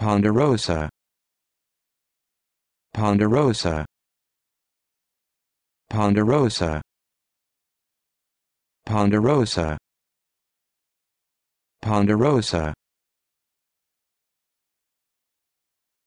Ponderosa Ponderosa Ponderosa Ponderosa Ponderosa